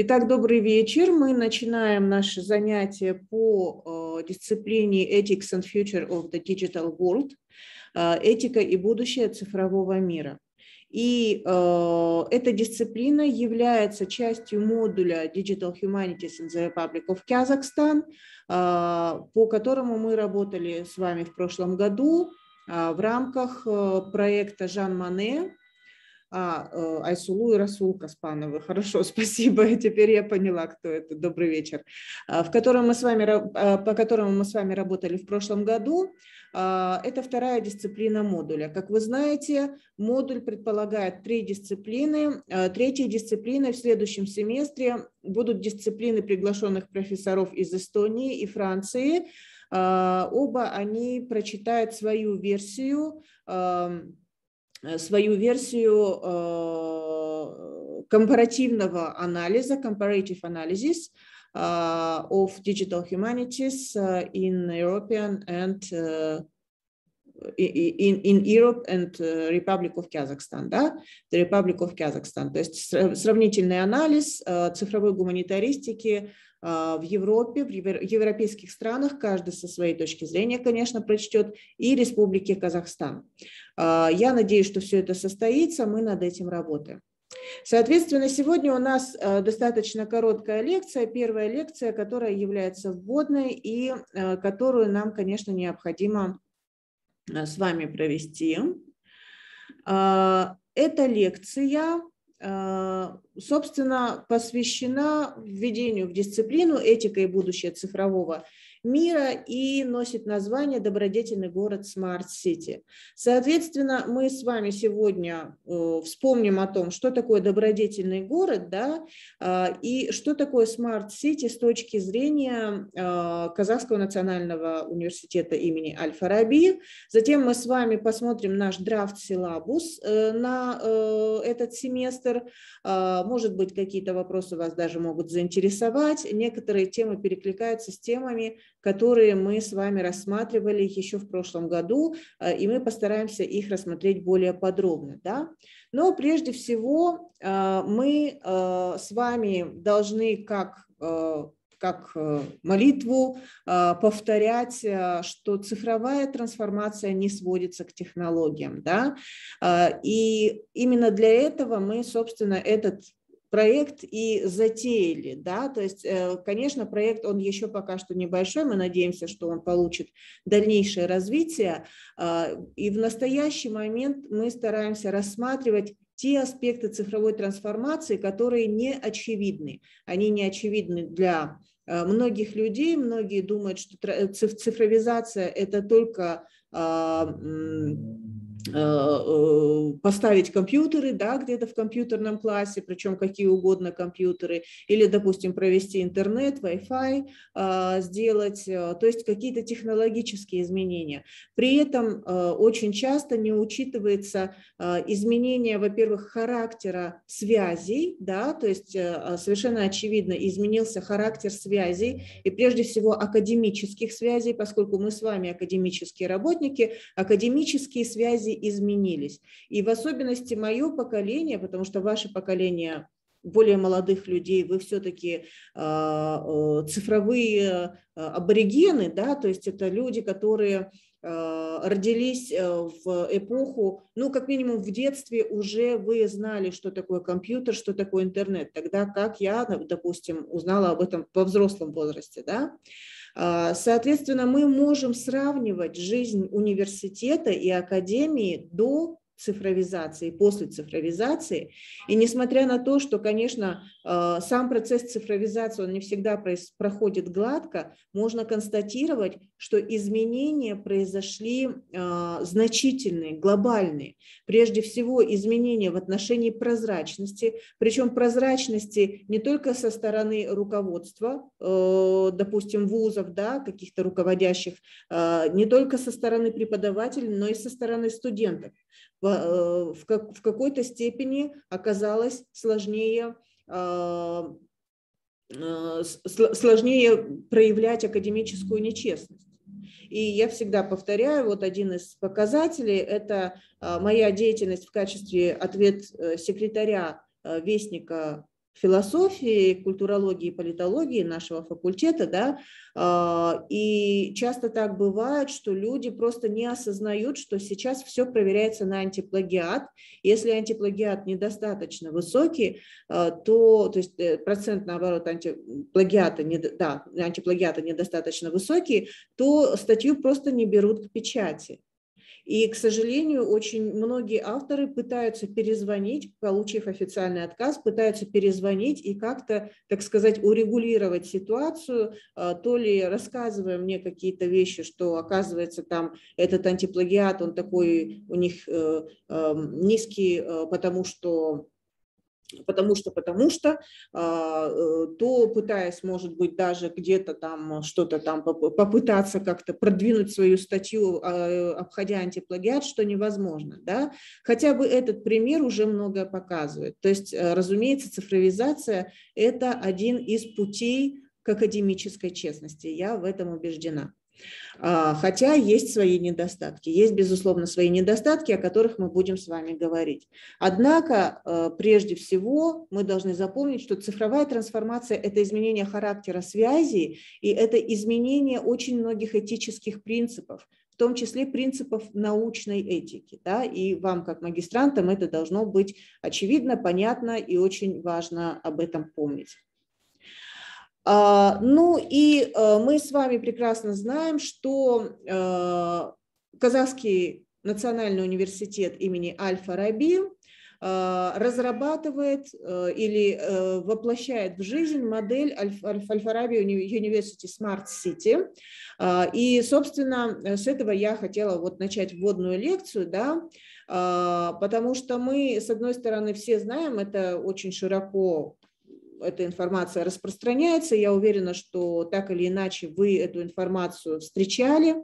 Итак, добрый вечер. Мы начинаем наше занятие по э, дисциплине Ethics and Future of the Digital World э, «Этика и будущее цифрового мира». И э, эта дисциплина является частью модуля Digital Humanities in the Republic of Kazakhstan, э, по которому мы работали с вами в прошлом году э, в рамках э, проекта Жан Мане а, э, Айсулу и Расул Каспанова. Хорошо, спасибо. Теперь я поняла, кто это. Добрый вечер. А, в котором мы с вами, а, по которому мы с вами работали в прошлом году. А, это вторая дисциплина модуля. Как вы знаете, модуль предполагает три дисциплины. Третья дисциплина в следующем семестре будут дисциплины приглашенных профессоров из Эстонии и Франции. Оба они прочитают свою версию свою версию компаративного анализа, comparative analysis of digital humanities in European and in, in Europe and Republic of Kazakhstan, да, the Republic of Kazakhstan, то есть сравнительный анализ цифровой гуманитаристики а, в Европе, в европейских странах, каждый со своей точки зрения, конечно, прочтет, и Республике Казахстан. А, я надеюсь, что все это состоится, мы над этим работаем. Соответственно, сегодня у нас а, достаточно короткая лекция, первая лекция, которая является вводной и которую нам, конечно, необходимо с вами провести. Эта лекция Э, собственно, посвящена введению в дисциплину «Этика и будущее цифрового мира и носит название добродетельный город Смарт-Сити. Соответственно, мы с вами сегодня э, вспомним о том, что такое добродетельный город, да, э, и что такое Смарт-Сити с точки зрения э, Казахского национального университета имени Аль-Фараби. Затем мы с вами посмотрим наш драфт-силабус на этот семестр. Может быть, какие-то вопросы вас даже могут заинтересовать. Некоторые темы перекликаются с темами, которые мы с вами рассматривали еще в прошлом году, э, и мы постараемся их рассмотреть более подробно. Да? Но прежде всего э, мы э, с вами должны как как молитву, повторять, что цифровая трансформация не сводится к технологиям. Да? И именно для этого мы, собственно, этот проект и затеяли, да, то есть, э, конечно, проект, он еще пока что небольшой, мы надеемся, что он получит дальнейшее развитие, а, и в настоящий момент мы стараемся рассматривать те аспекты цифровой трансформации, которые не очевидны. Они не очевидны для э, многих людей, многие думают, что цифровизация – это только а, Э, э, поставить компьютеры, да, где-то в компьютерном классе, причем какие угодно компьютеры, или, допустим, провести интернет, Wi-Fi э, сделать, то есть какие-то технологические изменения. При этом очень часто не учитывается изменение, во-первых, характера связей, да, то есть совершенно очевидно изменился характер связей, и прежде всего академических связей, поскольку мы с вами академические работники, академические связи изменились. И в особенности мое поколение, потому что ваше поколение более молодых людей, вы все-таки а, цифровые а, аборигены, да, то есть это люди, которые а, родились э, в эпоху, ну, как минимум в детстве уже вы знали, что такое компьютер, что такое интернет, тогда как я, допустим, узнала об этом во взрослом возрасте, да, а, соответственно, мы можем сравнивать жизнь университета и академии до цифровизации, после цифровизации. И несмотря на то, что, конечно, Э, сам процесс цифровизации, он не всегда проходит гладко. Можно констатировать, что изменения произошли э, значительные, глобальные. Прежде всего, изменения в отношении прозрачности, причем прозрачности не только со стороны руководства, э, допустим, вузов, да, каких-то руководящих, не только со стороны преподавателей, но и со стороны студентов. В какой-то степени оказалось сложнее а, сложнее проявлять академическую нечестность. И я всегда повторяю, вот один из показателей – это а, моя деятельность в качестве ответ э, секретаря э, Вестника философии, культурологии, политологии нашего факультета, да, а, и часто так бывает, что люди просто не осознают, что сейчас все проверяется на антиплагиат. Если антиплагиат недостаточно высокий, а, то, то есть э, процент, наоборот, антиплагиата, не, да, антиплагиата недостаточно высокий, то статью просто не берут к печати. И, к сожалению, очень многие авторы пытаются перезвонить, получив официальный отказ, пытаются перезвонить и как-то, так сказать, урегулировать ситуацию, а, то ли рассказывая мне какие-то вещи, что оказывается там этот антиплагиат, он такой у них э, эм, низкий, э, потому что потому что, потому что, а, э, то пытаясь, может быть, даже где-то там что-то там попытаться как-то продвинуть свою статью, а, обходя антиплагиат, что невозможно, да, хотя бы этот пример уже многое показывает. То есть, э, разумеется, цифровизация – это один из путей к академической честности, я в этом убеждена. А, хотя есть свои недостатки. Есть, безусловно, свои недостатки, о которых мы будем с вами говорить. Однако, а, прежде всего, мы должны запомнить, что цифровая трансформация – это изменение характера связи, и это изменение очень многих этических принципов, в том числе принципов научной этики. Да? И вам, как магистрантам, это должно быть очевидно, понятно и очень важно об этом помнить. А, ну и э, мы с вами прекрасно знаем, что э, Казахский национальный университет имени Аль-Фараби а, разрабатывает э, или воплощает в жизнь модель Аль-Фараби University Smart City. А, и, собственно, с этого я хотела вот начать вводную лекцию, да, потому что мы, с одной стороны, все знаем, это очень широко эта информация распространяется. Я уверена, что так или иначе вы эту информацию встречали,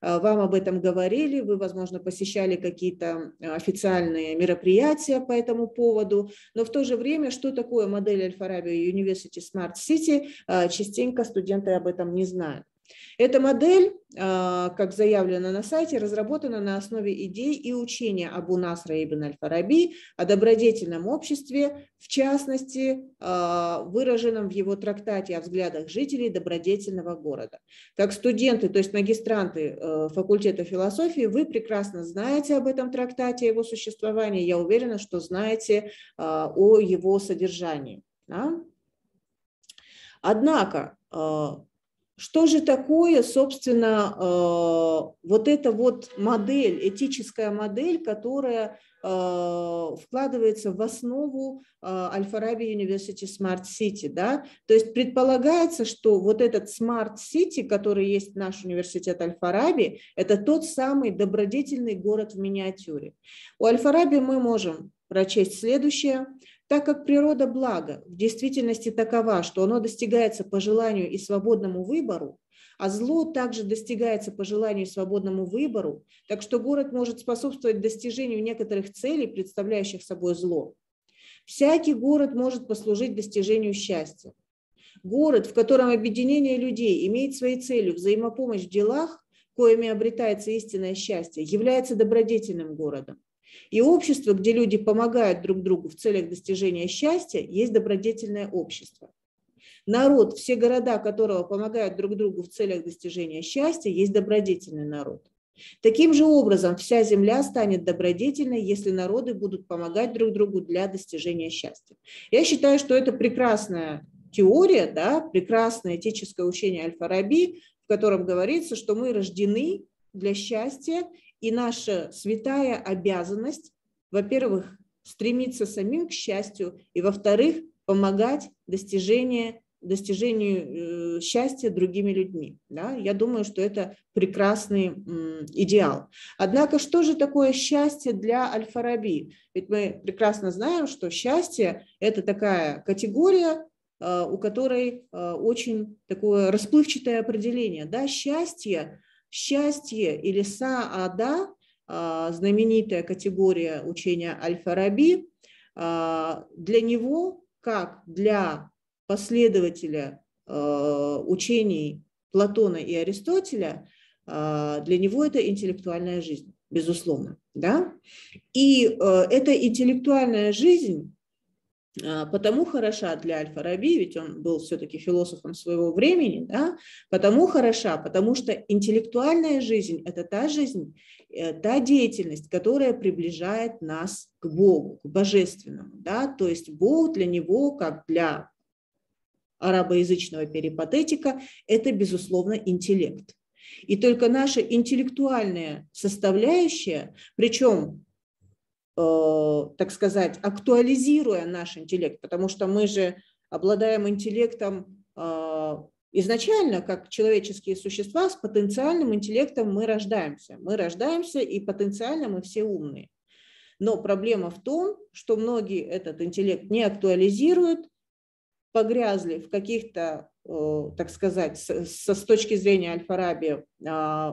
э, вам об этом говорили, вы, возможно, посещали какие-то э, официальные мероприятия по этому поводу, но в то же время, что такое модель Alpha-Rabi University Smart City, э, частенько студенты об этом не знают. Эта модель, а, как заявлено на сайте, разработана на основе идей и учения Абу Насра ибн Аль-Фараби о добродетельном обществе, в частности, а, выраженном в его трактате о взглядах жителей добродетельного города. Как студенты, то есть магистранты а, факультета философии, вы прекрасно знаете об этом трактате, о его существовании. Я уверена, что знаете о его содержании. Однако что же такое, собственно, э, вот эта вот модель, этическая модель, которая э, вкладывается в основу э, Аль-Фараби University Smart City, да? То есть предполагается, что вот этот Smart City, который есть наш университет Аль-Фараби, это тот самый добродетельный город в миниатюре. У Аль-Фараби мы можем прочесть следующее – так как природа блага в действительности такова, что оно достигается по желанию и свободному выбору, а зло также достигается по желанию и свободному выбору, так что город может способствовать достижению некоторых целей, представляющих собой зло. Всякий город может послужить достижению счастья. Город, в котором объединение людей имеет своей целью взаимопомощь в делах, коими обретается истинное счастье, является добродетельным городом. И общество, где люди помогают друг другу в целях достижения счастья, есть добродетельное общество. Народ, все города которого помогают друг другу в целях достижения счастья, есть добродетельный народ. Таким же образом, вся земля станет добродетельной, если народы будут помогать друг другу для достижения счастья. Я считаю, что это прекрасная теория, да, прекрасное этическое учение Аль-Фараби, в котором говорится, что мы рождены для счастья, и наша святая обязанность, во-первых, стремиться самим к счастью, и, во-вторых, помогать достижению, достижению э, счастья другими людьми. Да? Я думаю, что это прекрасный идеал. Однако, что же такое счастье для Альфараби? Ведь мы прекрасно знаем, что счастье – это такая категория, э, у которой э, очень такое расплывчатое определение. Да? Счастье Счастье или саада, а, знаменитая категория учения Аль-Фараби, а, для него, как для последователя а, учений Платона и Аристотеля, для него это интеллектуальная жизнь, безусловно. Да? И э, эта интеллектуальная жизнь а, потому хороша для Аль-Фараби, ведь он был все-таки философом своего времени, да, потому хороша, потому что интеллектуальная жизнь – это та жизнь, э, та деятельность, которая приближает нас к Богу, к Божественному, да, то есть Бог для него, как для арабоязычного перипатетика, это, безусловно, интеллект. И только наша интеллектуальная составляющая, причем Э, так сказать, актуализируя наш интеллект, потому что мы же обладаем интеллектом э, изначально, как человеческие существа, с потенциальным интеллектом мы рождаемся. Мы рождаемся, и потенциально мы все умные. Но проблема в том, что многие этот интеллект не актуализируют, погрязли в каких-то, э, так сказать, с, с точки зрения Альфараби, а,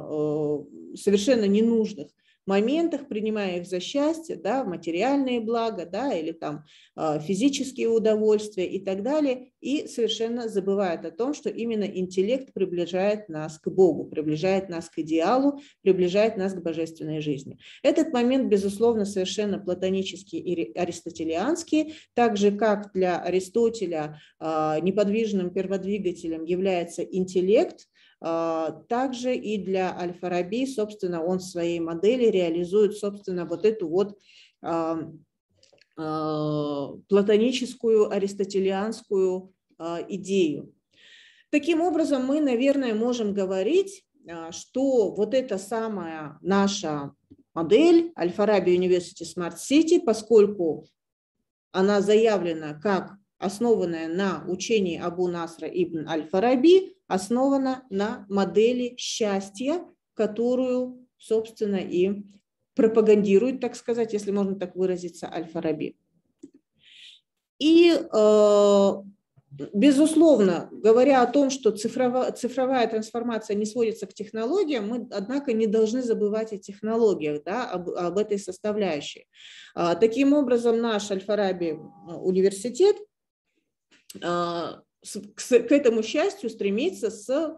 совершенно ненужных моментах, принимая их за счастье, да, материальные блага, да, или там а, физические удовольствия и так далее, и совершенно забывает о том, что именно интеллект приближает нас к Богу, приближает нас к идеалу, приближает нас к божественной жизни. Этот момент, безусловно, совершенно платонический и аристотелианский, так же, как для Аристотеля а, неподвижным перводвигателем является интеллект – а, также и для Аль-Фараби, собственно, он в своей модели реализует, собственно, вот эту вот а, платоническую, аристотелианскую а, идею. Таким образом, мы, наверное, можем говорить, что вот эта самая наша модель Alpha-Rabi University Смарт-Сити, поскольку она заявлена как основанная на учении Абу Насра ибн Аль-Фараби, основана на модели счастья, которую, собственно, и пропагандирует, так сказать, если можно так выразиться, Аль-Фараби. И, э, безусловно, говоря о том, что цифровая, цифровая трансформация не сводится к технологиям, мы, однако, не должны забывать о технологиях, да, об, об этой составляющей. А, таким образом, наш Аль-Фараби э, университет э, к, этому счастью стремиться, с,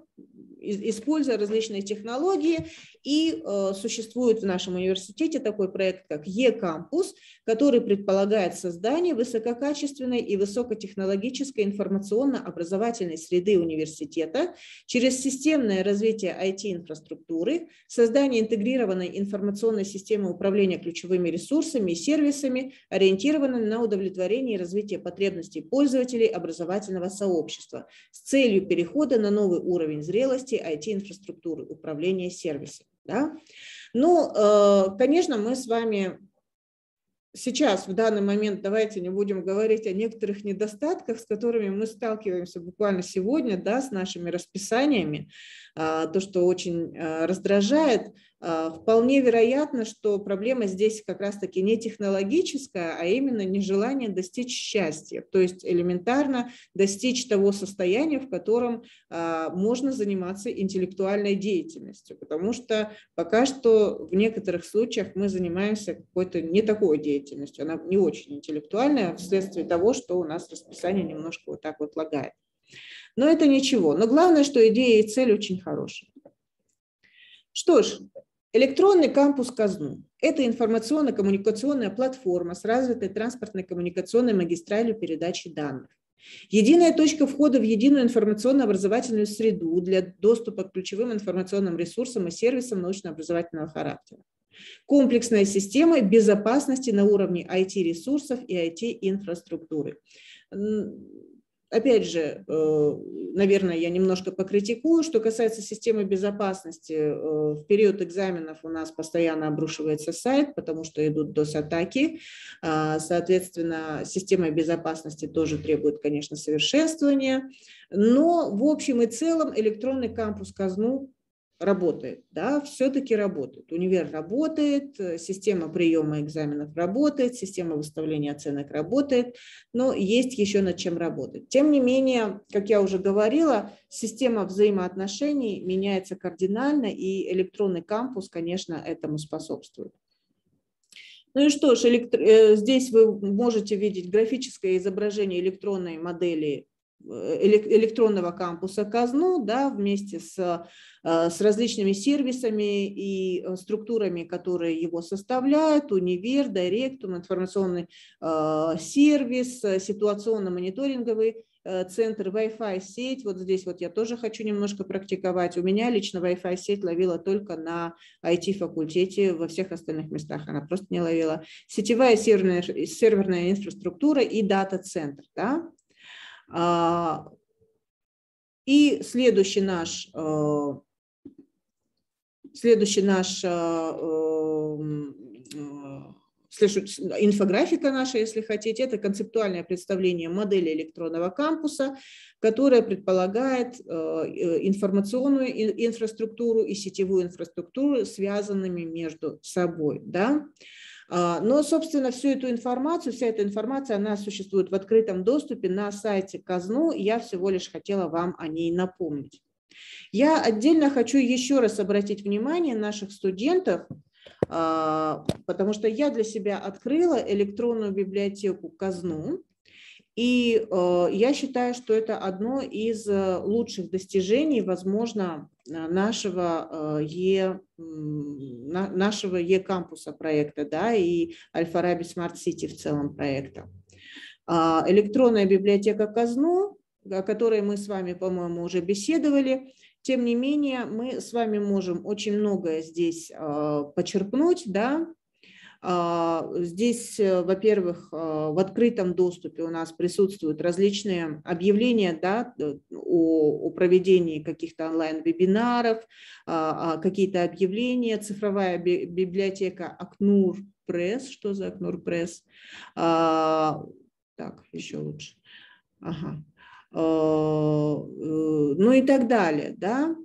используя различные технологии. И э, существует в нашем университете такой проект, как Е-кампус, который предполагает создание высококачественной и высокотехнологической информационно-образовательной среды университета через системное развитие IT-инфраструктуры, создание интегрированной информационной системы управления ключевыми ресурсами и сервисами, ориентированной на удовлетворение и развитие потребностей пользователей образовательного сообщества с целью перехода на новый уровень зрелости IT-инфраструктуры управления сервисами. Да? Ну, э, конечно, мы с вами сейчас, в данный момент, давайте не будем говорить о некоторых недостатках, с которыми мы сталкиваемся буквально сегодня, да, с нашими расписаниями, а, то, что очень а, раздражает. А, вполне вероятно, что проблема здесь как раз-таки не технологическая, а именно нежелание достичь счастья, то есть элементарно достичь того состояния, в котором можно заниматься интеллектуальной деятельностью, потому что пока что в некоторых случаях мы занимаемся какой-то не такой деятельностью, деятельностью. Она не очень интеллектуальная вследствие того, что у нас расписание немножко вот так вот лагает. Но это ничего. Но главное, что идея и цель очень хорошие. Что ж, электронный кампус казну. Это информационно-коммуникационная платформа с развитой транспортно-коммуникационной магистралью передачи данных. Единая точка входа в единую информационно-образовательную среду для доступа к ключевым информационным ресурсам и сервисам научно-образовательного характера комплексной системой безопасности на уровне IT-ресурсов и IT-инфраструктуры. Опять же, э, наверное, я немножко покритикую, что касается системы безопасности. Э, в период экзаменов у нас постоянно обрушивается сайт, потому что идут DOS-атаки. А, соответственно, система безопасности тоже требует, конечно, совершенствования. Но в общем и целом электронный кампус Казну работает, да, все-таки работает. Универ работает, э, система приема экзаменов работает, система выставления оценок работает, но есть еще над чем работать. Тем не менее, как я уже говорила, система взаимоотношений меняется кардинально, и электронный кампус, конечно, этому способствует. Ну и что ж, электро... Э, здесь вы можете видеть графическое изображение электронной модели электронного кампуса казну да, вместе с, э, с различными сервисами и э, структурами, которые его составляют, универ, директум, информационный э, сервис, ситуационно-мониторинговый центр, Wi-Fi сеть. Вот здесь вот я тоже хочу немножко практиковать. У меня лично Wi-Fi сеть ловила только на IT-факультете, во всех остальных местах она просто не ловила. Сетевая серверная, серверная инфраструктура и дата-центр, да, а, и следующий наш, э, следующий наш э, эм, э, инфографика наша, если хотите, это концептуальное представление модели электронного кампуса, которая предполагает информационную инфраструктуру и сетевую инфраструктуру, связанными между собой. Да? А, но, собственно, всю эту информацию, вся эта информация, она существует в открытом доступе на сайте Казну. Я всего лишь хотела вам о ней напомнить. Я отдельно хочу еще раз обратить внимание наших студентов, а, потому что я для себя открыла электронную библиотеку Казну. И э, я считаю, что это одно из э, лучших достижений, возможно, нашего э, Е нашего Е-кампуса проекта, да, и Альфараби Смарт-Сити в целом проекта. А, электронная библиотека Казну, о которой мы с вами, по-моему, уже беседовали, тем не менее, мы с вами можем очень многое здесь почерпнуть, да, а, здесь, э, во-первых, а, в открытом доступе у нас присутствуют различные объявления да, э, о, о проведении каких-то онлайн-вебинаров, а, какие-то объявления, цифровая библиотека Акнур Пресс. Что за Акнур Пресс? Так, еще лучше. Ага. Э, ну и так далее, да.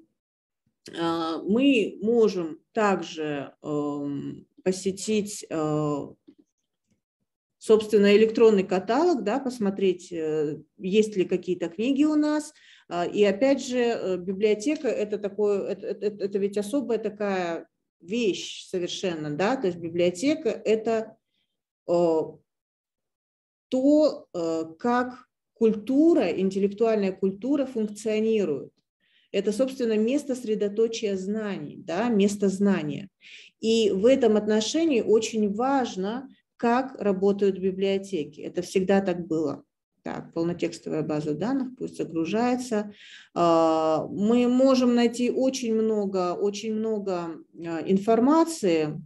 Мы можем также эм, посетить э, собственно, электронный каталог, да, посмотреть, э, есть ли какие-то книги у нас. А, и опять же, э, библиотека – это, такое, это, это, это ведь особая такая вещь совершенно, да, то есть библиотека – это то, как культура, интеллектуальная культура функционирует. Это, собственно, место средоточия знаний, да, место знания. И в этом отношении очень важно, как работают библиотеки. Это всегда так было. Так, полнотекстовая база данных, пусть загружается. А, мы можем найти очень много, очень много а, информации,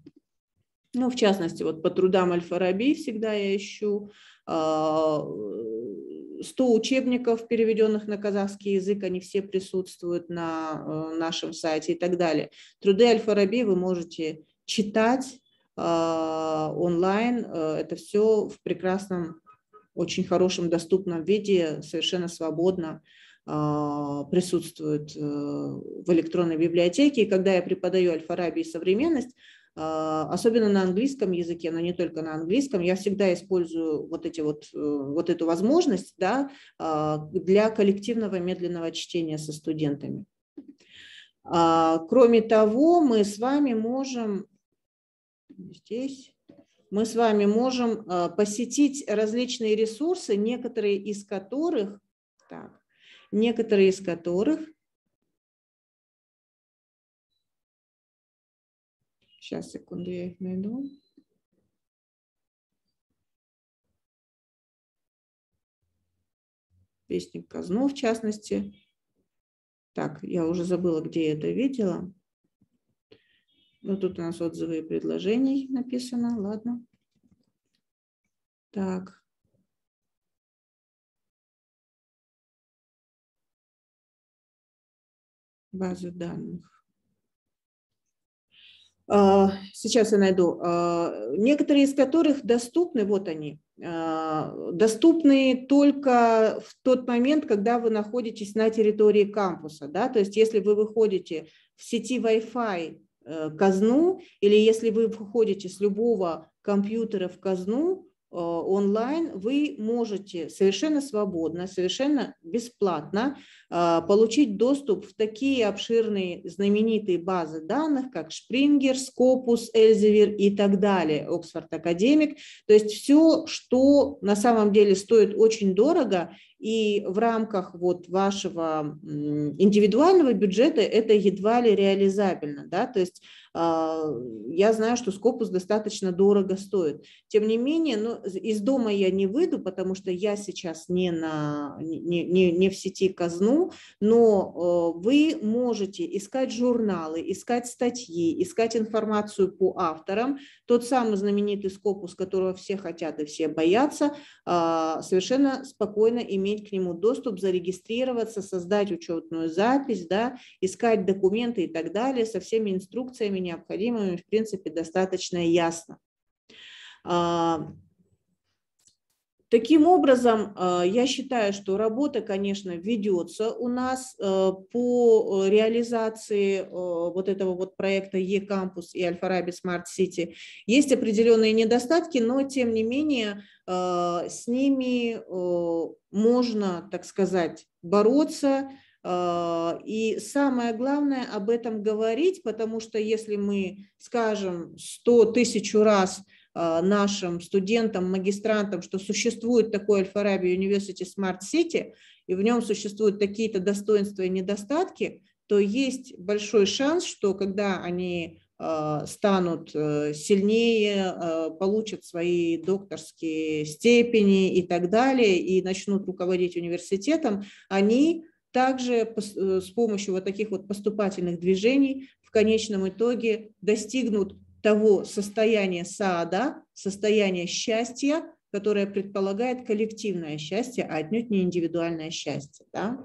ну, в частности, вот по трудам Аль-Фараби всегда я ищу, а, 100 учебников, переведенных на казахский язык, они все присутствуют на э, нашем сайте и так далее. Труды Альфараби вы можете читать э, онлайн. Э, это все в прекрасном, очень хорошем, доступном виде, совершенно свободно присутствует в электронной библиотеке. И когда я преподаю Альфараби и современность, а, особенно на английском языке, но не только на английском, я всегда использую вот, эти вот, э, вот эту возможность да, а, для коллективного медленного чтения со студентами. А, кроме того, мы с вами можем здесь мы с вами можем посетить различные ресурсы, некоторые из которых, так, некоторые из которых Сейчас, секунду, я их найду. Вестник Казну, в частности. Так, я уже забыла, где я это видела. Но тут у нас отзывы и предложения написано. Ладно. Так. Базы данных. А, сейчас я найду, а, некоторые из которых доступны, вот они, а, доступны только в тот момент, когда вы находитесь на территории кампуса, да, то есть если вы выходите в сети Wi-Fi э, казну, или если вы выходите с любого компьютера в казну, а, онлайн вы можете совершенно свободно, совершенно бесплатно а, получить доступ в такие обширные знаменитые базы данных, как Springer, Scopus, Elsevier и так далее, Oxford Academic. То есть все, что на самом деле стоит очень дорого, и в рамках вот вашего индивидуального бюджета это едва ли реализабельно. Да? То есть а, я знаю, что Скопус достаточно дорого стоит. Тем не менее, ну, из дома я не выйду, потому что я сейчас не, на, не, не, не в сети казну, но э, вы можете искать журналы, искать статьи, искать информацию по авторам. Тот самый знаменитый Скопус, которого все хотят и все боятся, а, совершенно спокойно иметь к нему доступ, зарегистрироваться, создать учетную запись, да, искать документы и так далее со всеми инструкциями необходимыми, в принципе, достаточно ясно. А, таким образом, а, я считаю, что работа, конечно, ведется у нас а, по реализации вот этого вот проекта E-Campus и Alpharabi Смарт Сити. Есть определенные недостатки, но тем не менее с ними можно, так сказать, бороться, а, и самое главное об этом говорить, потому что если мы скажем сто тысяч раз а, нашим студентам, магистрантам, что существует такой Alpha-Rabi University Smart City, и в нем существуют такие-то достоинства и недостатки, то есть большой шанс, что когда они а, станут э, сильнее, получат свои докторские степени и так далее, и начнут руководить университетом, они также э, с помощью вот таких вот поступательных движений в конечном итоге достигнут того состояния саада, состояния счастья, которое предполагает коллективное счастье, а отнюдь не индивидуальное счастье. Да?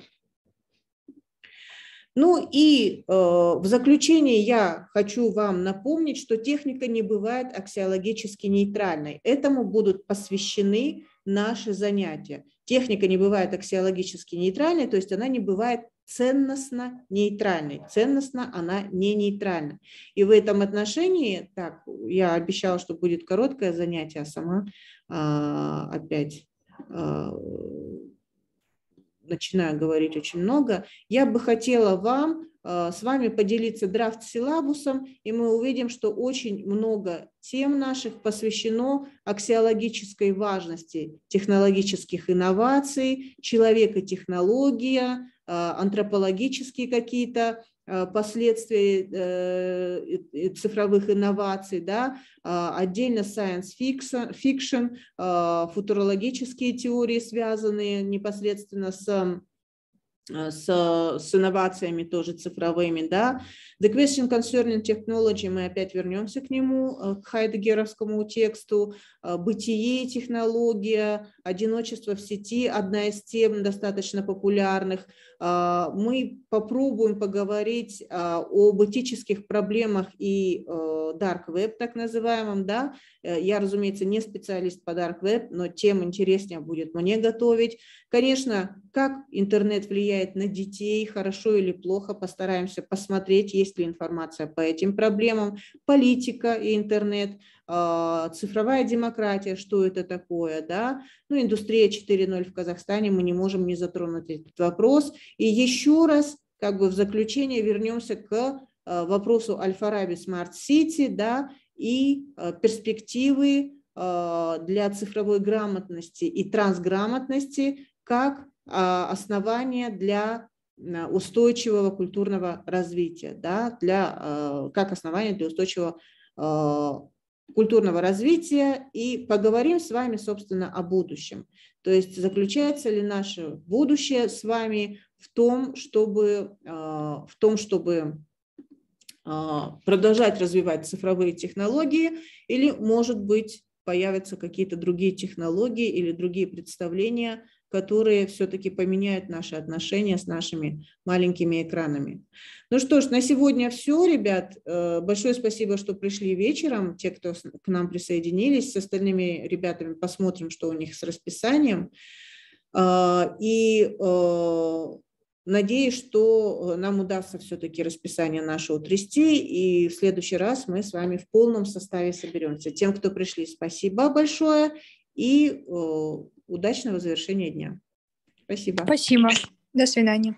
Ну и э, в заключение я хочу вам напомнить, что техника не бывает аксиологически нейтральной. Этому будут посвящены наши занятия. Техника не бывает аксиологически нейтральной, то есть она не бывает ценностно нейтральной. Ценностно она не нейтральна. И в этом отношении, так, я обещала, что будет короткое занятие, а сама а, опять а, начинаю говорить очень много. Я бы хотела вам Э, с вами поделиться драфт-силабусом, и мы увидим, что очень много тем наших посвящено аксиологической важности технологических инноваций, человека технология, э, антропологические какие-то э, последствия цифровых инноваций, да, отдельно science fiction, футурологические теории, связанные непосредственно с Э, с, с инновациями тоже цифровыми, да. The question concerning technology, мы опять вернемся к нему, э, к хайдегеровскому тексту, э, бытие, технология, Одиночество в сети – одна из тем достаточно популярных. А, мы попробуем поговорить а, об этических проблемах и э, dark web, так называемом. Да? Э, я, разумеется, не специалист по dark web, но тем интереснее будет мне готовить. Конечно, как интернет влияет на детей, хорошо или плохо, постараемся посмотреть, есть ли информация по этим проблемам. Политика и интернет, а, цифровая демократия, что это такое, да, ну ну, индустрия 4.0 в Казахстане, мы не можем не затронуть этот вопрос. И еще раз, как бы в заключение, вернемся к э, вопросу Альфа Раби Смарт Сити, да, и э, перспективы э, для цифровой грамотности и трансграмотности как основание для устойчивого культурного развития, да, для, как основание для устойчивого культурного развития и поговорим с вами, собственно, о будущем. То есть заключается ли наше будущее с вами в том, чтобы, э, в том, чтобы э, продолжать развивать цифровые технологии или, может быть, появятся какие-то другие технологии или другие представления которые все-таки поменяют наши отношения с нашими маленькими экранами. Ну что ж, на сегодня все, ребят. Э, большое спасибо, что пришли вечером, те, кто к нам присоединились. С остальными ребятами посмотрим, что у них с расписанием. Э, и э, надеюсь, что нам удастся все-таки расписание наше утрясти, и в следующий раз мы с вами в полном составе соберемся. Тем, кто пришли, спасибо большое. И удачного завершения дня. Спасибо. Спасибо. До свидания.